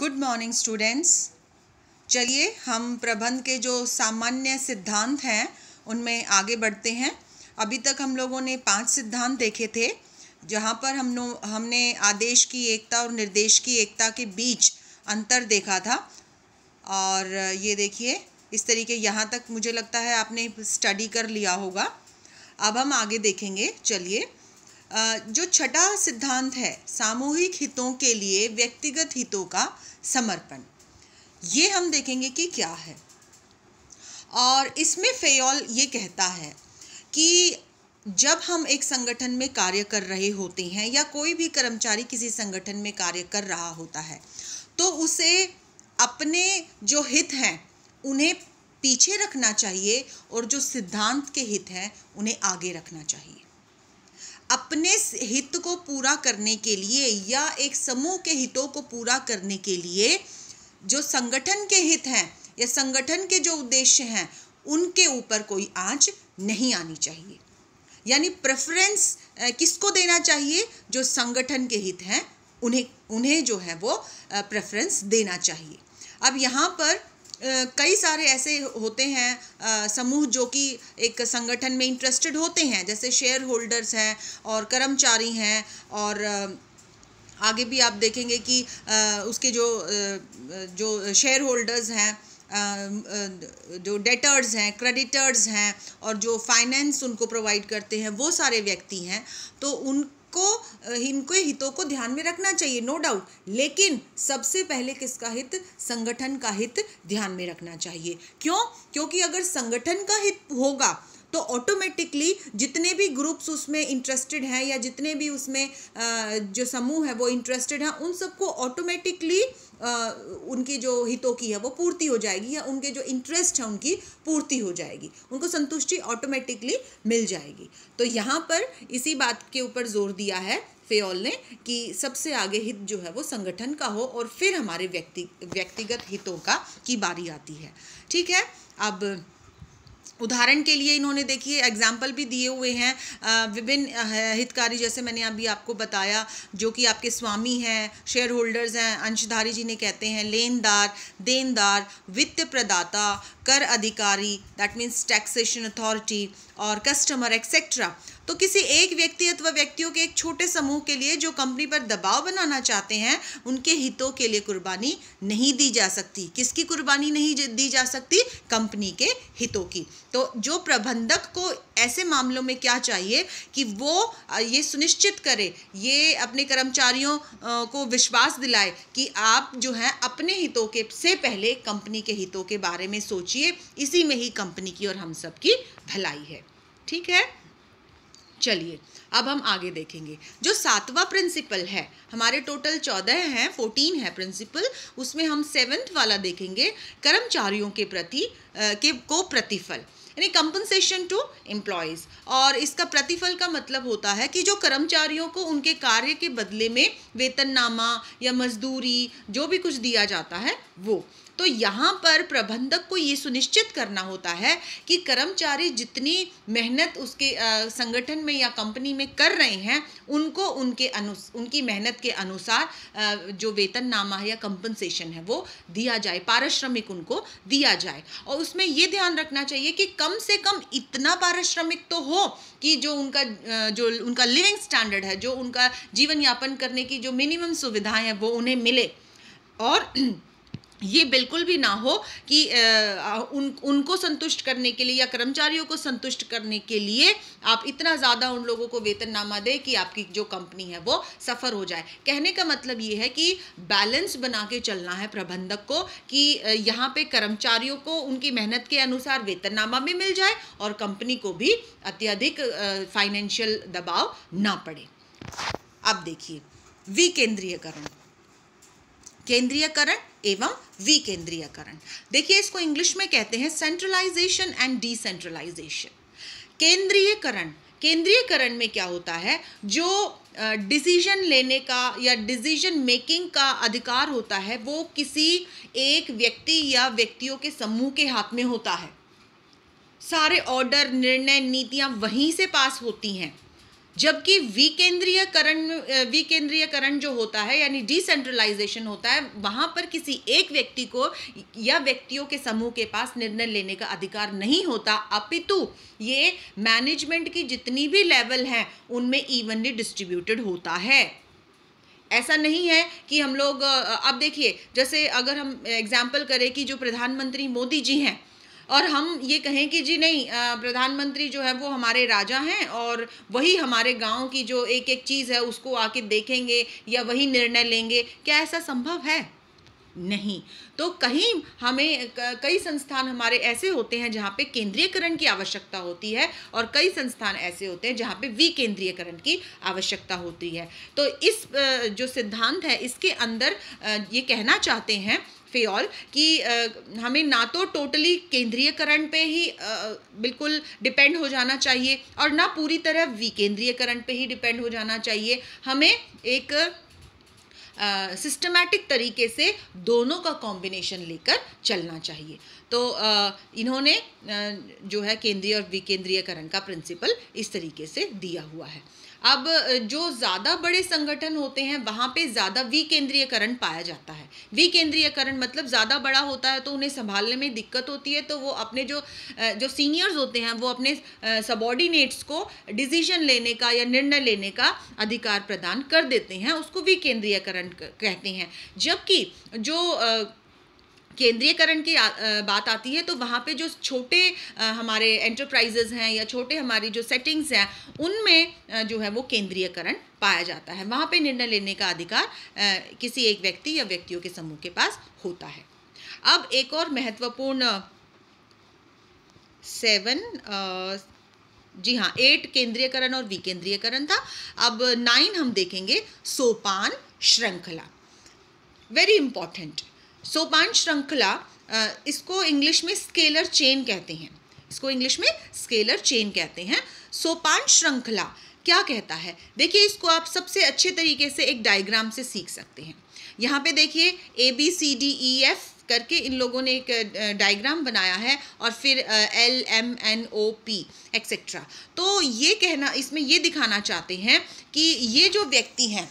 good morning students चलिए हम प्रबंध के जो सामान्य सिद्धांत हैं उनमें आगे बढ़ते हैं अभी तक हम लोगों ने पांच सिद्धांत देखे थे जहाँ पर हम हमने आदेश की एकता और निर्देश की एकता के बीच अंतर देखा था और ये देखिए इस तरीके यहाँ तक मुझे लगता है आपने स्टडी कर लिया होगा अब हम आगे देखेंगे चलिए जो छठा सिद्धांत है सामूहिक हितों के लिए व्यक्तिगत हितों का समर्पण ये हम देखेंगे कि क्या है और इसमें फेयोल ये कहता है कि जब हम एक संगठन में कार्य कर रहे होते हैं या कोई भी कर्मचारी किसी संगठन में कार्य कर रहा होता है तो उसे अपने जो हित हैं उन्हें पीछे रखना चाहिए और जो सिद्धांत के हित हैं उन्हें आगे रखना चाहिए अपने हित को पूरा करने के लिए या एक समूह के हितों को पूरा करने के लिए जो संगठन के हित हैं या संगठन के जो उद्देश्य हैं उनके ऊपर कोई आँच नहीं आनी चाहिए यानी प्रेफरेंस किसको देना चाहिए जो संगठन के हित हैं उन्हें उन्हें जो है वो प्रेफरेंस देना चाहिए अब यहाँ पर कई सारे ऐसे होते हैं समूह जो कि एक संगठन में इंटरेस्टेड होते हैं जैसे शेयर होल्डर्स हैं और कर्मचारी हैं और आगे भी आप देखेंगे कि उसके जो जो शेयर होल्डर्स हैं जो डेटर्स हैं क्रेडिटर्स हैं और जो फाइनेंस उनको प्रोवाइड करते हैं वो सारे व्यक्ति हैं तो उन को इनको हितों को ध्यान में रखना चाहिए नो डाउट लेकिन सबसे पहले किसका हित संगठन का हित ध्यान में रखना चाहिए क्यों क्योंकि अगर संगठन का हित होगा तो ऑटोमेटिकली जितने भी ग्रुप्स उसमें इंटरेस्टेड हैं या जितने भी उसमें जो समूह है वो इंटरेस्टेड हैं उन सबको ऑटोमेटिकली उनकी जो हितों की है वो पूर्ति हो जाएगी या उनके जो इंटरेस्ट है उनकी पूर्ति हो जाएगी उनको संतुष्टि ऑटोमेटिकली मिल जाएगी तो यहाँ पर इसी बात के ऊपर जोर दिया है फेयोल ने कि सबसे आगे हित जो है वो संगठन का हो और फिर हमारे व्यक्ति व्यक्तिगत हितों का की बारी आती है ठीक है अब उदाहरण के लिए इन्होंने देखिए एग्जाम्पल भी दिए हुए हैं विभिन्न हितकारी जैसे मैंने अभी आपको बताया जो कि आपके स्वामी हैं शेयर होल्डर्स हैं अंशधारी जी ने कहते हैं लेनदार देनदार वित्त प्रदाता कर अधिकारी दैट मीन्स टैक्सेशन अथॉरिटी और कस्टमर एक्सेट्रा तो किसी एक व्यक्ति अथवा व्यक्तियों के एक छोटे समूह के लिए जो कंपनी पर दबाव बनाना चाहते हैं उनके हितों के लिए कुर्बानी नहीं दी जा सकती किसकी कुर्बानी नहीं दी जा सकती कंपनी के हितों की तो जो प्रबंधक को ऐसे मामलों में क्या चाहिए कि वो ये सुनिश्चित करे ये अपने कर्मचारियों को विश्वास दिलाए कि आप जो है अपने हितों के से पहले कंपनी के हितों के बारे में सोच सोचिए इसी में ही कंपनी की और हम सब की भलाई है ठीक है चलिए अब हम आगे देखेंगे जो सातवां प्रिंसिपल है हमारे टोटल चौदह हैं फोर्टीन है प्रिंसिपल उसमें हम सेवन्थ वाला देखेंगे कर्मचारियों के प्रति के को प्रतिफल यानी कंपनसेशन टू एम्प्लॉयज़ और इसका प्रतिफल का मतलब होता है कि जो कर्मचारियों को उनके कार्य के बदले में वेतननामा या मजदूरी जो भी कुछ दिया जाता है वो तो यहाँ पर प्रबंधक को ये सुनिश्चित करना होता है कि कर्मचारी जितनी मेहनत उसके संगठन में या कंपनी में कर रहे हैं उनको उनके अनु उनकी मेहनत के अनुसार जो वेतननामा या कंपनसेशन है वो दिया जाए पारिश्रमिक उनको दिया जाए और उसमें ये ध्यान रखना चाहिए कि कम से कम इतना पारिश्रमिक तो हो कि जो उनका जो उनका लिविंग स्टैंडर्ड है जो उनका जीवन यापन करने की जो मिनिमम सुविधाएं हैं वो उन्हें मिले और ये बिल्कुल भी ना हो कि उन उनको संतुष्ट करने के लिए या कर्मचारियों को संतुष्ट करने के लिए आप इतना ज़्यादा उन लोगों को वेतननामा दें कि आपकी जो कंपनी है वो सफ़र हो जाए कहने का मतलब ये है कि बैलेंस बना के चलना है प्रबंधक को कि यहाँ पे कर्मचारियों को उनकी मेहनत के अनुसार वेतननामा भी मिल जाए और कंपनी को भी अत्यधिक फाइनेंशियल दबाव ना पड़े अब देखिए विकेंद्रीयकरण केंद्रीयकरण एवं विकेंद्रीयकरण देखिए इसको इंग्लिश में कहते हैं सेंट्रलाइजेशन एंड डिसेंट्रलाइजेशन केंद्रीयकरण केंद्रीयकरण में क्या होता है जो डिसीजन लेने का या डिसीजन मेकिंग का अधिकार होता है वो किसी एक व्यक्ति या व्यक्तियों के समूह के हाथ में होता है सारे ऑर्डर निर्णय नीतियाँ वहीं से पास होती हैं जबकि विकेंद्रीयकरण विकेंद्रीयकरण जो होता है यानी डिसेंट्रलाइजेशन होता है वहाँ पर किसी एक व्यक्ति को या व्यक्तियों के समूह के पास निर्णय लेने का अधिकार नहीं होता अपितु ये मैनेजमेंट की जितनी भी लेवल हैं उनमें इवनली डिस्ट्रीब्यूटेड होता है ऐसा नहीं है कि हम लोग अब देखिए जैसे अगर हम एग्जाम्पल करें कि जो प्रधानमंत्री मोदी जी हैं और हम ये कहें कि जी नहीं प्रधानमंत्री जो है वो हमारे राजा हैं और वही हमारे गाँव की जो एक एक चीज़ है उसको आके देखेंगे या वही निर्णय लेंगे क्या ऐसा संभव है नहीं तो कहीं हमें कई संस्थान हमारे ऐसे होते हैं जहाँ पे केंद्रीयकरण की आवश्यकता होती है और कई संस्थान ऐसे होते हैं जहाँ पे विकेंद्रीयकरण की आवश्यकता होती है तो इस जो सिद्धांत है इसके अंदर ये कहना चाहते हैं फेयल कि हमें ना तो टोटली केंद्रीयकरण पे ही बिल्कुल डिपेंड हो जाना चाहिए और ना पूरी तरह विकेंद्रीयकरण पे ही डिपेंड हो जाना चाहिए हमें एक सिस्टमैटिक तरीके से दोनों का कॉम्बिनेशन लेकर चलना चाहिए तो आ, इन्होंने आ, जो है केंद्रीय और विकेंद्रीयकरण का प्रिंसिपल इस तरीके से दिया हुआ है अब जो ज़्यादा बड़े संगठन होते हैं वहाँ पे ज़्यादा विकेंद्रीयकरण पाया जाता है विकेंद्रीयकरण मतलब ज़्यादा बड़ा होता है तो उन्हें संभालने में दिक्कत होती है तो वो अपने जो जो सीनियर्स होते हैं वो अपने सबॉर्डिनेट्स को डिसीजन लेने का या निर्णय लेने का अधिकार प्रदान कर देते हैं उसको विकेंद्रीयकरण कहते हैं जबकि जो केंद्रीयकरण की बात आती है तो वहाँ पे जो छोटे हमारे एंटरप्राइजेज़ हैं या छोटे हमारी जो सेटिंग्स हैं उनमें जो है वो केंद्रीयकरण पाया जाता है वहाँ पे निर्णय लेने का अधिकार किसी एक व्यक्ति या व्यक्तियों के समूह के पास होता है अब एक और महत्वपूर्ण सेवन जी हाँ एट केंद्रीयकरण और विकेंद्रीयकरण था अब नाइन हम देखेंगे सोपान श्रृंखला वेरी इंपॉर्टेंट सोपान श्रृंखला इसको इंग्लिश में स्केलर चेन कहते हैं इसको इंग्लिश में स्केलर चेन कहते हैं सोपान श्रृंखला क्या कहता है देखिए इसको आप सबसे अच्छे तरीके से एक डायग्राम से सीख सकते हैं यहाँ पे देखिए A B C D E F करके इन लोगों ने एक डायग्राम बनाया है और फिर L M N O P etcetera तो ये कहना इसमें ये दिखाना चाहते हैं कि ये जो व्यक्ति हैं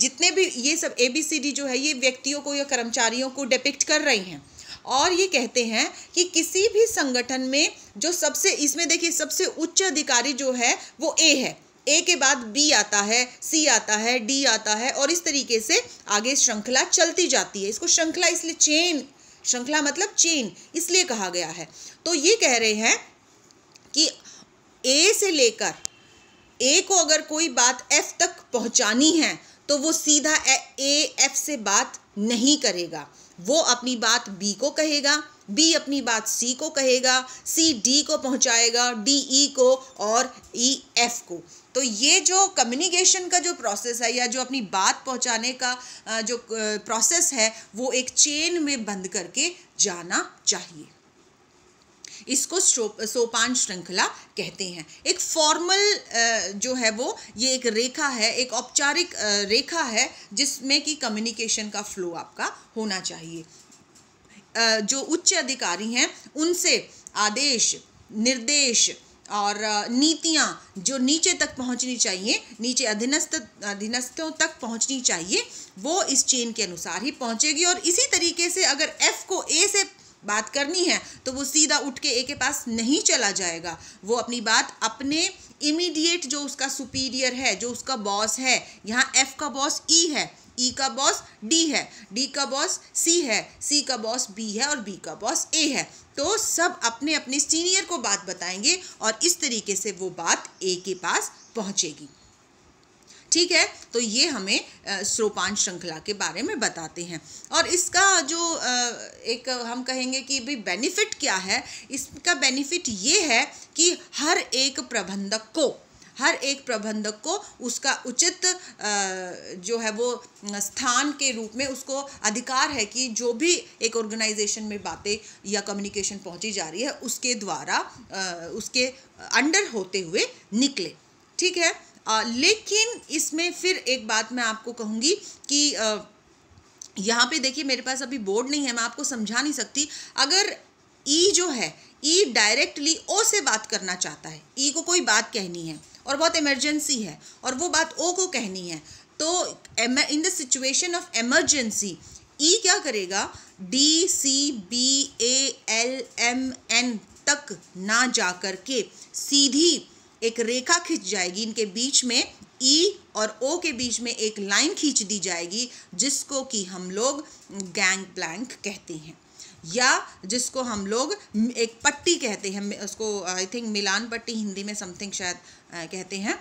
जितने भी ये सब ए बी सी डी जो है ये व्यक्तियों को या कर्मचारियों को डिपिक्ट कर रही हैं और ये कहते हैं कि किसी भी संगठन में जो सबसे इसमें देखिए सबसे उच्च अधिकारी जो है वो ए है ए के बाद बी आता है सी आता है डी आता है और इस तरीके से आगे श्रृंखला चलती जाती है इसको श्रृंखला इसलिए चेन श्रृंखला मतलब चेन इसलिए कहा गया है तो ये कह रहे हैं कि ए से लेकर ए को अगर कोई बात एफ तक पहुंचानी है तो वो सीधा ए एफ से बात नहीं करेगा वो अपनी बात बी को कहेगा बी अपनी बात सी को कहेगा सी डी को पहुंचाएगा डी ई को और ई e, एफ को तो ये जो कम्युनिकेशन का जो प्रोसेस है या जो अपनी बात पहुंचाने का जो प्रोसेस है वो एक चेन में बंद करके जाना चाहिए इसको सोपान श्रृंखला कहते हैं एक फॉर्मल जो है वो ये एक रेखा है एक औपचारिक रेखा है जिसमें कि कम्युनिकेशन का फ्लो आपका होना चाहिए जो उच्च अधिकारी हैं उनसे आदेश निर्देश और नीतियाँ जो नीचे तक पहुँचनी चाहिए नीचे अधीनस्थ अधीनस्थों तक पहुँचनी चाहिए वो इस चेन के अनुसार ही पहुँचेगी और इसी तरीके से अगर एफ़ को ए से बात करनी है तो वो सीधा उठ के ए के पास नहीं चला जाएगा वो अपनी बात अपने इमीडिएट जो उसका सुपीरियर है जो उसका बॉस है यहाँ एफ का बॉस ई e है ई e का बॉस डी है डी का बॉस सी है सी का बॉस बी है और बी का बॉस ए है तो सब अपने अपने सीनियर को बात बताएंगे और इस तरीके से वो बात ए के पास पहुँचेगी ठीक है तो ये हमें सोपान श्रृंखला के बारे में बताते हैं और इसका जो एक हम कहेंगे कि भी बेनिफिट क्या है इसका बेनिफिट ये है कि हर एक प्रबंधक को हर एक प्रबंधक को उसका उचित जो है वो स्थान के रूप में उसको अधिकार है कि जो भी एक ऑर्गेनाइजेशन में बातें या कम्युनिकेशन पहुंची जा रही है उसके द्वारा उसके अंडर होते हुए निकले ठीक है आ, लेकिन इसमें फिर एक बात मैं आपको कहूँगी कि आ, यहाँ पे देखिए मेरे पास अभी बोर्ड नहीं है मैं आपको समझा नहीं सकती अगर ई e जो है ई डायरेक्टली ओ से बात करना चाहता है ई e को कोई बात कहनी है और बहुत इमरजेंसी है और वो बात ओ को कहनी है तो in the situation of emergency E क्या करेगा D C B A L M N तक ना जा कर के सीधी एक रेखा खींच जाएगी इनके बीच में ई e और ओ के बीच में एक लाइन खींच दी जाएगी जिसको कि हम लोग गैंग प्लैंक कहते हैं या जिसको हम लोग एक पट्टी कहते हैं उसको आई थिंक मिलान पट्टी हिंदी में समथिंग शायद कहते हैं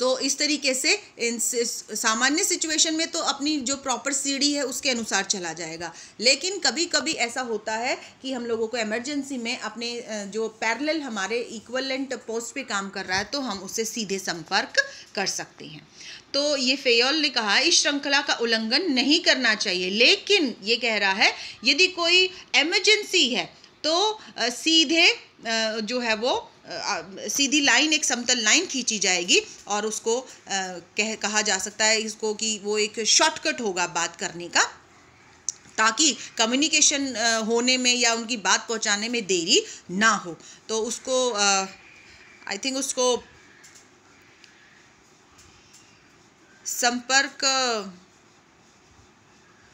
तो इस तरीके से इन सामान्य सिचुएशन में तो अपनी जो प्रॉपर सीढ़ी है उसके अनुसार चला जाएगा लेकिन कभी कभी ऐसा होता है कि हम लोगों को एमरजेंसी में अपने जो पैरेलल हमारे इक्वलेंट पोस्ट पे काम कर रहा है तो हम उससे सीधे संपर्क कर सकते हैं तो ये फेयोल ने कहा इस श्रृंखला का उल्लंघन नहीं करना चाहिए लेकिन ये कह रहा है यदि कोई एमरजेंसी है तो सीधे जो है वो सीधी लाइन एक समतल लाइन खींची जाएगी और उसको कह कहा जा सकता है इसको कि वो एक शॉर्टकट होगा बात करने का ताकि कम्युनिकेशन होने में या उनकी बात पहुंचाने में देरी ना हो तो उसको आई थिंक उसको संपर्क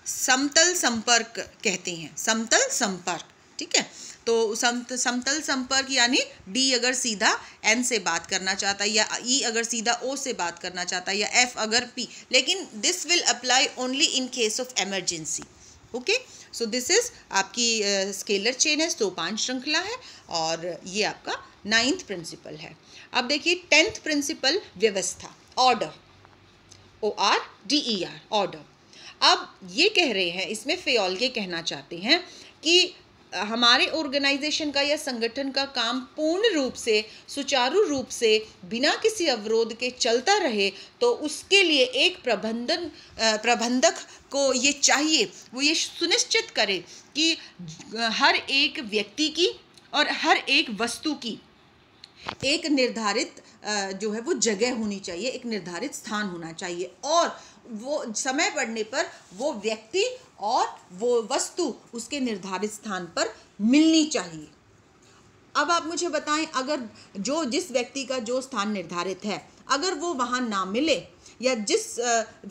समतल संपर्क कहते हैं समतल संपर्क ठीक है तो सम समतल संपर्क यानी डी अगर सीधा एन से बात करना चाहता है या ई e अगर सीधा ओ से बात करना चाहता है या एफ अगर पी लेकिन this will apply only in case of emergency okay so this is आपकी स्केलर चेन है सोपान श्रृंखला है और ये आपका नाइन्थ प्रिंसिपल है अब देखिए टेंथ प्रिंसिपल व्यवस्था order O R D E R order अब ये कह रहे हैं इसमें फेयोल के कहना चाहते हैं कि हमारे ऑर्गेनाइजेशन का या संगठन का काम पूर्ण रूप से सुचारू रूप से बिना किसी अवरोध के चलता रहे तो उसके लिए एक प्रबंधन प्रबंधक को ये चाहिए वो ये सुनिश्चित करे कि हर एक व्यक्ति की और हर एक वस्तु की एक निर्धारित जो है वो जगह होनी चाहिए एक निर्धारित स्थान होना चाहिए और वो समय बढ़ने पर वो व्यक्ति और वो वस्तु उसके निर्धारित स्थान पर मिलनी चाहिए अब आप मुझे बताएं अगर जो जिस व्यक्ति का जो स्थान निर्धारित है अगर वो वहाँ ना मिले या जिस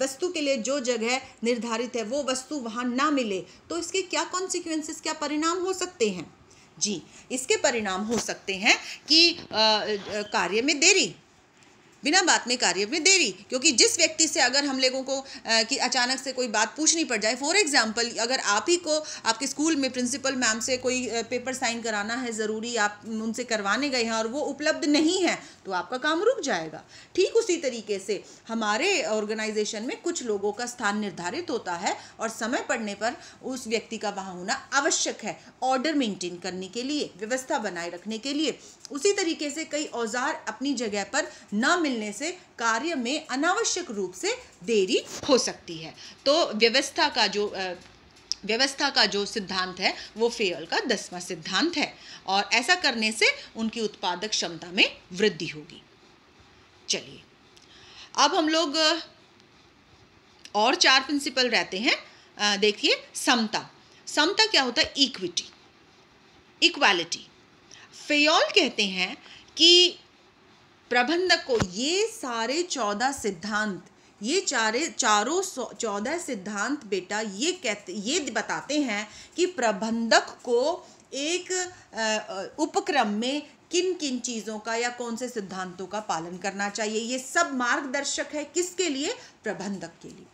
वस्तु के लिए जो जगह निर्धारित है वो वस्तु वहाँ ना मिले तो इसके क्या कॉन्सिक्वेंसेस क्या परिणाम हो सकते हैं जी इसके परिणाम हो सकते हैं कि कार्य में देरी बिना बात में कार्य में देरी क्योंकि जिस व्यक्ति से अगर हम लोगों को कि अचानक से कोई बात पूछनी पड़ जाए फॉर एग्जाम्पल अगर आप ही को आपके स्कूल में प्रिंसिपल मैम से कोई पेपर साइन कराना है ज़रूरी आप उनसे करवाने गए हैं और वो उपलब्ध नहीं है तो आपका काम रुक जाएगा ठीक उसी तरीके से हमारे ऑर्गेनाइजेशन में कुछ लोगों का स्थान निर्धारित होता है और समय पड़ने पर उस व्यक्ति का वहाँ होना आवश्यक है ऑर्डर मेंटेन करने के लिए व्यवस्था बनाए रखने के लिए उसी तरीके से कई औजार अपनी जगह पर ना मिल मिलने से कार्य में अनावश्यक रूप से देरी हो सकती है तो व्यवस्था का जो व्यवस्था का जो सिद्धांत है वो फेयल का दसवां सिद्धांत है और ऐसा करने से उनकी उत्पादक क्षमता में वृद्धि होगी चलिए अब हम लोग और चार प्रिंसिपल रहते हैं देखिए समता समता क्या होता है इक्विटी इक्वालिटी फेयल कहते हैं कि प्रबंधक को ये सारे चौदह सिद्धांत ये चारे चारों चौदह सिद्धांत बेटा ये कहते ये बताते हैं कि प्रबंधक को एक उपक्रम में किन किन चीज़ों का या कौन से सिद्धांतों का पालन करना चाहिए ये सब मार्गदर्शक है किसके लिए प्रबंधक के लिए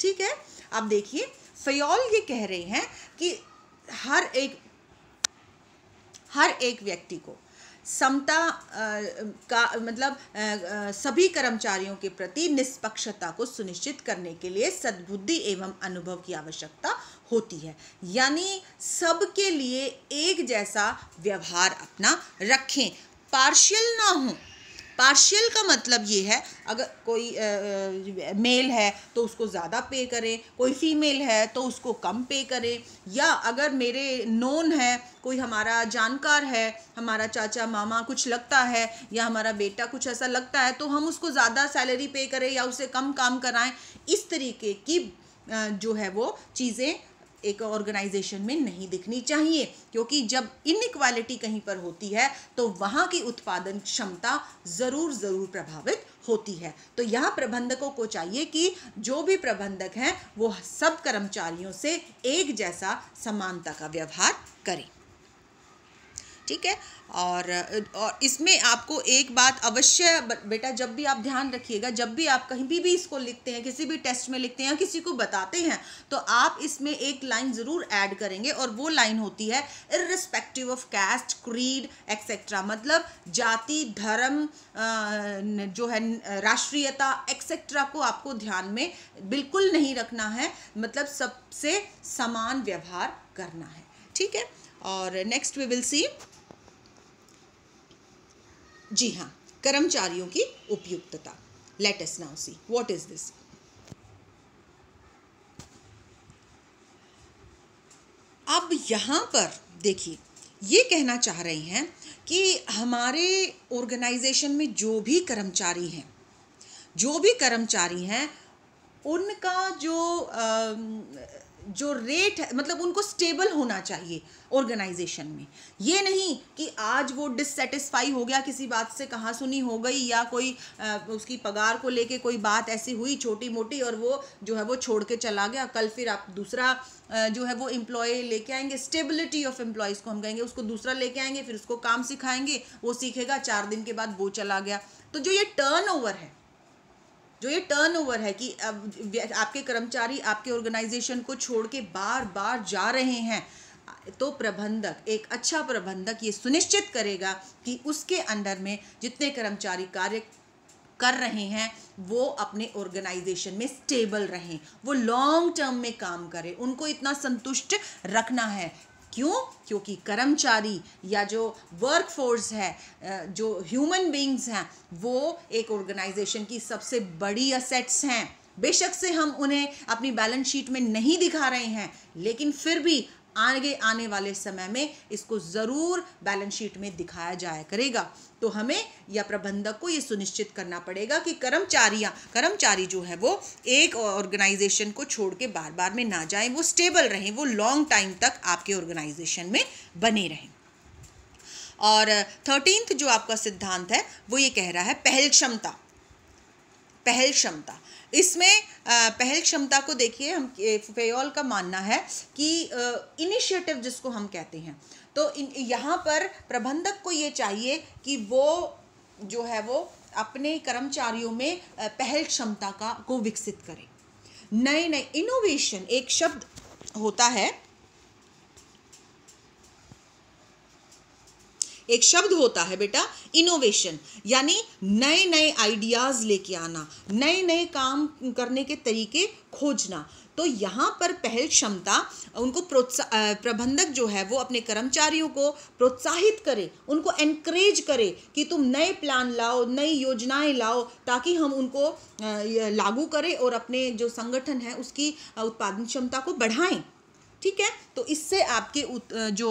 ठीक है अब देखिए फयोल ये कह रहे हैं कि हर एक हर एक व्यक्ति को समता का मतलब सभी कर्मचारियों के प्रति निष्पक्षता को सुनिश्चित करने के लिए सद्बुद्धि एवं अनुभव की आवश्यकता होती है यानी सबके लिए एक जैसा व्यवहार अपना रखें पार्शियल ना हो पार्शियल का मतलब ये है अगर कोई आ, मेल है तो उसको ज़्यादा पे करें कोई फीमेल है तो उसको कम पे करें या अगर मेरे नोन है कोई हमारा जानकार है हमारा चाचा मामा कुछ लगता है या हमारा बेटा कुछ ऐसा लगता है तो हम उसको ज़्यादा सैलरी पे करें या उसे कम काम कराएं इस तरीके की जो है वो चीज़ें एक ऑर्गेनाइजेशन में नहीं दिखनी चाहिए क्योंकि जब इनक्वालिटी कहीं पर होती है तो वहाँ की उत्पादन क्षमता ज़रूर ज़रूर प्रभावित होती है तो यह प्रबंधकों को चाहिए कि जो भी प्रबंधक हैं वो सब कर्मचारियों से एक जैसा समानता का व्यवहार करें ठीक है और और इसमें आपको एक बात अवश्य बेटा जब भी आप ध्यान रखिएगा जब भी आप कहीं भी भी इसको लिखते हैं किसी भी टेस्ट में लिखते हैं या किसी को बताते हैं तो आप इसमें एक लाइन ज़रूर ऐड करेंगे और वो लाइन होती है irrespective of caste creed etcetera मतलब जाति धर्म जो है राष्ट्रीयता एक्सेट्रा को आपको ध्यान में बिल्कुल नहीं रखना है मतलब सबसे समान व्यवहार करना है ठीक है और नेक्स्ट वी विल सी जी हाँ कर्मचारियों की उपयुक्तता let now see what is this अब यहाँ पर देखिए ये कहना चाह रहे हैं कि हमारे ऑर्गेनाइजेशन में जो भी कर्मचारी हैं जो भी कर्मचारी हैं उनका जो आ, जो रेट है मतलब उनको स्टेबल होना चाहिए ऑर्गेनाइजेशन में ये नहीं कि आज वो डिससेटिस्फाई हो गया किसी बात से कहाँ सुनी हो गई या कोई आ, उसकी पगार को लेके कोई बात ऐसी हुई छोटी मोटी और वो जो है वो छोड़ के चला गया कल फिर आप दूसरा आ, जो है वो एम्प्लॉय लेके आएंगे स्टेबिलिटी ऑफ एम्प्लॉयज़ को हम कहेंगे उसको दूसरा लेके आएंगे फिर उसको काम सिखाएंगे वो सीखेगा चार दिन के बाद वो चला गया तो जो ये टर्न है जो ये टर्नओवर है कि आपके कर्मचारी आपके ऑर्गेनाइजेशन को छोड़ के बार बार जा रहे हैं तो प्रबंधक एक अच्छा प्रबंधक ये सुनिश्चित करेगा कि उसके अंडर में जितने कर्मचारी कार्य कर रहे हैं वो अपने ऑर्गेनाइजेशन में स्टेबल रहें वो लॉन्ग टर्म में काम करें उनको इतना संतुष्ट रखना है क्यों क्योंकि कर्मचारी या जो वर्क फोर्स है जो ह्यूमन बींग्स हैं वो एक ऑर्गेनाइजेशन की सबसे बड़ी असेट्स हैं बेशक से हम उन्हें अपनी बैलेंस शीट में नहीं दिखा रहे हैं लेकिन फिर भी आगे आने वाले समय में इसको ज़रूर बैलेंस शीट में दिखाया जाया करेगा तो हमें या प्रबंधक को ये सुनिश्चित करना पड़ेगा कि कर्मचारियाँ कर्मचारी जो है वो एक ऑर्गेनाइजेशन को छोड़ के बार बार में ना जाएं वो स्टेबल रहें वो लॉन्ग टाइम तक आपके ऑर्गेनाइजेशन में बने रहें और थर्टींथ जो आपका सिद्धांत है वो ये कह रहा है पहल क्षमता पहल क्षमता इसमें पहल क्षमता को देखिए हम फेयोल का मानना है कि इनिशिएटिव जिसको हम कहते हैं तो यहाँ पर प्रबंधक को ये चाहिए कि वो जो है वो अपने कर्मचारियों में पहल क्षमता का को विकसित करें नए नए इनोवेशन एक शब्द होता है एक शब्द होता है बेटा इनोवेशन यानी नए नए आइडियाज़ लेके आना नए नए काम करने के तरीके खोजना तो यहाँ पर पहल क्षमता उनको प्रोत्साह प्रबंधक जो है वो अपने कर्मचारियों को प्रोत्साहित करे उनको एनकरेज करे कि तुम नए प्लान लाओ नई योजनाएं लाओ ताकि हम उनको लागू करें और अपने जो संगठन है उसकी उत्पादन क्षमता को बढ़ाएं ठीक है तो इससे आपके जो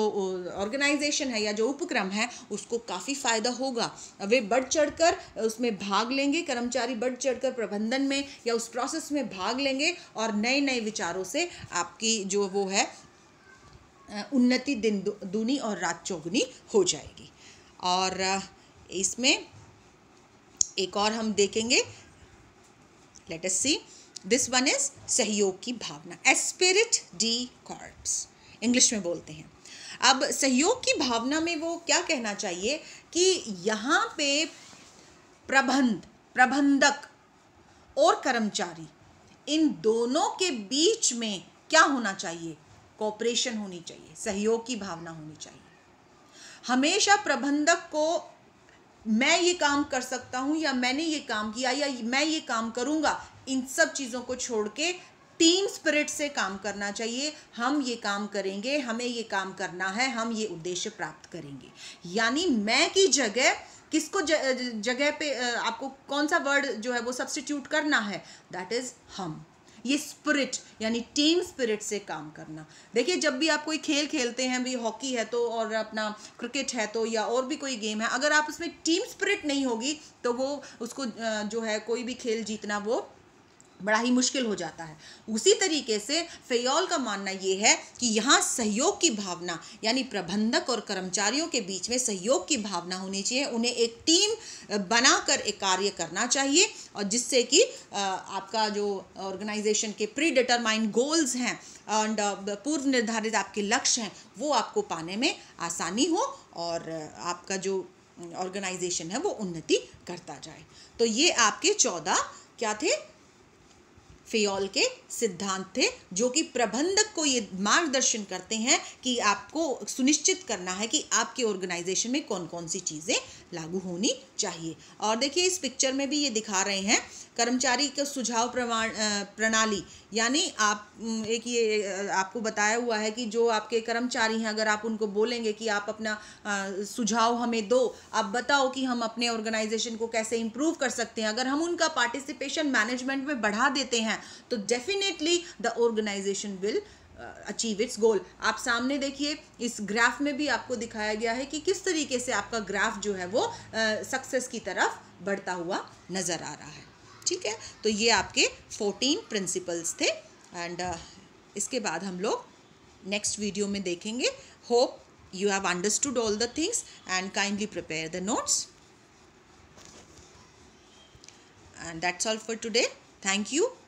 ऑर्गेनाइजेशन है या जो उपक्रम है उसको काफ़ी फ़ायदा होगा वे बढ़ चढ़कर उसमें भाग लेंगे कर्मचारी बढ़ चढ़कर प्रबंधन में या उस प्रोसेस में भाग लेंगे और नए नए विचारों से आपकी जो वो है उन्नति दिन दूनी और रात चौगुनी हो जाएगी और इसमें एक और हम देखेंगे let us see this one is सहयोग की भावना एस्पिरिट डी कॉर्प्स इंग्लिश में बोलते हैं अब सहयोग की भावना में वो क्या कहना चाहिए कि यहाँ पे प्रबंध प्रबंधक और कर्मचारी इन दोनों के बीच में क्या होना चाहिए कॉपरेशन होनी चाहिए सहयोग की भावना होनी चाहिए हमेशा प्रबंधक को मैं ये काम कर सकता हूँ या मैंने ये काम किया या मैं ये काम करूँगा इन सब चीज़ों को छोड़ के टीम स्पिरिट से काम करना चाहिए हम ये काम करेंगे हमें ये काम करना है हम ये उद्देश्य प्राप्त करेंगे यानी मैं की जगह किसको जगह पे आपको कौन सा वर्ड जो है वो सब्सटीट्यूट करना है दैट इज़ हम ये स्पिरिट यानी टीम स्पिरिट से काम करना देखिए जब भी आप कोई खेल खेलते हैं भी हॉकी है तो और अपना क्रिकेट है तो या और भी कोई गेम है अगर आप उसमें टीम स्पिरिट नहीं होगी तो वो उसको जो है कोई भी खेल जीतना वो बड़ा ही मुश्किल हो जाता है उसी तरीके से फेयोल का मानना ये है कि यहाँ सहयोग की भावना यानी प्रबंधक और कर्मचारियों के बीच में सहयोग की भावना होनी चाहिए उन्हें एक टीम बनाकर एक कार्य करना चाहिए और जिससे कि आपका जो ऑर्गेनाइजेशन के प्री डिटरमाइंड गोल्स हैं एंड पूर्व निर्धारित आपके लक्ष्य हैं वो आपको पाने में आसानी हो और आपका जो ऑर्गेनाइजेशन है वो उन्नति करता जाए तो ये आपके चौदह क्या थे फेयोल के सिद्धांत थे जो कि प्रबंधक को ये मार्गदर्शन करते हैं कि आपको सुनिश्चित करना है कि आपके ऑर्गेनाइजेशन में कौन कौन सी चीज़ें लागू होनी चाहिए और देखिए इस पिक्चर में भी ये दिखा रहे हैं कर्मचारी का सुझाव प्रमाण प्रणाली यानी आप एक ये आपको बताया हुआ है कि जो आपके कर्मचारी हैं अगर आप उनको बोलेंगे कि आप अपना सुझाव हमें दो आप बताओ कि हम अपने ऑर्गेनाइजेशन को कैसे इम्प्रूव कर सकते हैं अगर हम उनका पार्टिसिपेशन मैनेजमेंट में बढ़ा देते हैं तो definitely the organization will achieve its goal आप सामने देखिए इस ग्राफ में भी आपको दिखाया गया है कि किस तरीके से आपका ग्राफ जो है वो सक्सेस uh, की तरफ बढ़ता हुआ नज़र आ रहा है ठीक है तो ये आपके फोर्टीन प्रिंसिपल्स थे एंड uh, इसके बाद हम लोग नेक्स्ट वीडियो में देखेंगे hope you have understood all the things and kindly prepare the notes and that's all for today thank you